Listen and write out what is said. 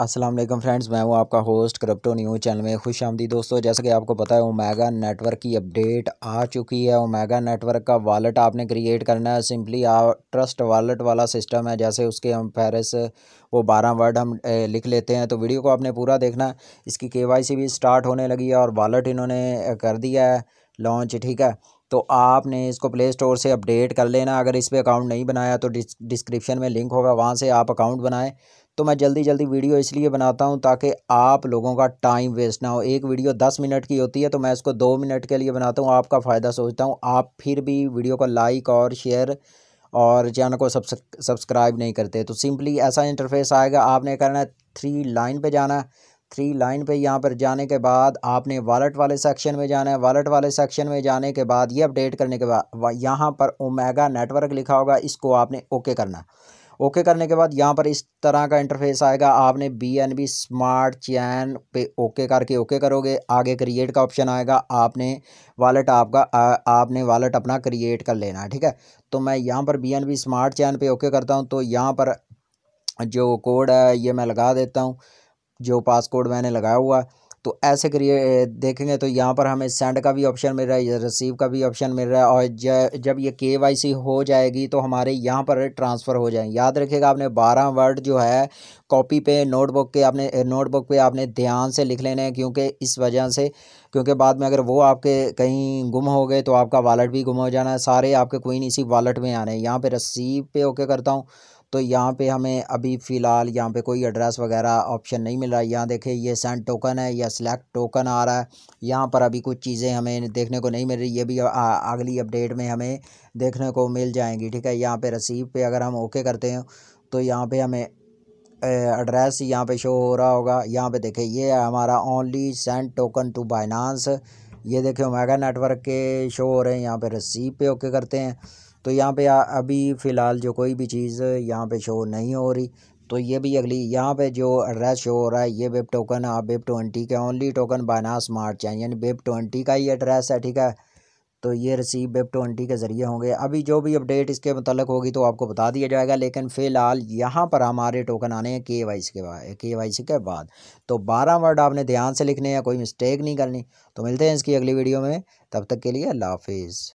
Aslam friends मैं हूं आपका होस्ट क्रिप्टो न्यूज़ चैनल में खुश आमदी दोस्तों जैसा कि आपको पता है ओमेगा नेटवर्क की अपडेट आ चुकी है ओमेगा नेटवर्क का वॉलेट आपने क्रिएट करना है सिंपली आप ट्रस्ट वॉलेट वाला सिस्टम है जैसे उसके हम फहरिस वो बारह वर्ड हम ए, लिख लेते हैं तो वीडियो को आपने पूरा देखना है इसकी के भी स्टार्ट होने लगी है और वॉलेट इन्होंने कर दिया है लॉन्च ठीक है तो आपने इसको प्ले स्टोर से अपडेट कर लेना अगर इस पर अकाउंट नहीं बनाया तो डिस्क्रिप्शन में लिंक होगा वहाँ से आप अकाउंट बनाएँ तो मैं जल्दी जल्दी वीडियो इसलिए बनाता हूँ ताकि आप लोगों का टाइम वेस्ट ना हो एक वीडियो दस मिनट की होती है तो मैं इसको दो मिनट के लिए बनाता हूँ आपका फ़ायदा सोचता हूँ आप फिर भी वीडियो को लाइक और शेयर और चैनल को सब्सक्राइब नहीं करते तो सिंपली ऐसा इंटरफेस आएगा आपने करना है थ्री लाइन पे जाना थ्री लाइन पे यहाँ पर जाने के बाद आपने वॉलेट वाले सेक्शन में जाना है वॉलेट वाले सेक्शन में जाने के बाद ये अपडेट करने के बाद यहाँ पर ओमेगा नेटवर्क लिखा होगा इसको आपने ओके करना ओके करने के बाद यहाँ पर इस तरह का इंटरफेस आएगा आपने B N B smart chain पे ओके करके ओके करोगे आगे क्रिएट का ऑप्शन आएगा आपने वॉलेट आपका आपने वॉलेट अपना क्रिएट कर लेना है ठीक है तो मैं यहाँ पर B N B smart chain पे ओके करता हूँ तो यहाँ पर जो कोड है ये मैं लगा देता हूँ जो पास कोड मैंने लगाया हुआ है तो ऐसे करिए देखेंगे तो यहाँ पर हमें सेंड का भी ऑप्शन मिल रहा है रिसीव का भी ऑप्शन मिल रहा है और जब ये के हो जाएगी तो हमारे यहाँ पर ट्रांसफ़र हो जाएंगे याद रखिएगा आपने बारह वर्ड जो है कॉपी पे नोटबुक के आपने नोटबुक पे आपने ध्यान से लिख लेने हैं क्योंकि इस वजह से क्योंकि बाद में अगर वो आपके कहीं गुम हो गए तो आपका वॉलेट भी गुम हो जाना है सारे आपके कोई नहीं इसी वॉलेट में आने हैं यहाँ पर रसीव पे ओके करता हूँ तो यहाँ पे हमें अभी फ़िलहाल यहाँ पे कोई एड्रेस वगैरह ऑप्शन नहीं मिल रहा है यहाँ देखिए ये सेंड टोकन है या सिलेक्ट टोकन आ रहा है यहाँ पर अभी कुछ चीज़ें हमें देखने को नहीं मिल रही ये भी अगली अपडेट में हमें देखने को मिल जाएंगी ठीक है यहाँ पर रसीव पर अगर हम ओके करते हैं तो यहाँ पर हमें एड्रेस यहाँ पर शो हो रहा होगा यहाँ पर देखें ये हमारा only send token to Binance ये देखें ओमेगा नेटवर्क के शो हो रहे हैं यहाँ पर रसीव पे ओके करते हैं तो यहाँ पे अभी फ़िलहाल जो कोई भी चीज़ यहाँ पे शो नहीं हो रही तो ये भी अगली यहाँ पे जो एड्रेस शो हो रहा है ये वेब टोकन आप वेब ट्वेंटी के ओनली टोकन बाना स्मार्ट चैन यानी वेब ट्वेंटी का ही एड्रेस है ठीक है तो ये रसीद वेब ट्वेंटी के ज़रिए होंगे अभी जो भी अपडेट इसके मतलब होगी तो आपको बता दिया जाएगा लेकिन फ़िलहाल यहाँ पर हमारे टोकन आने हैं के वाई सी के बाद के वाई सी के बाद तो बारह वर्ड आपने ध्यान से लिखने या कोई मिस्टेक नहीं करनी तो मिलते हैं इसकी अगली वीडियो में तब तक के लिए अल्लाह हाफिज़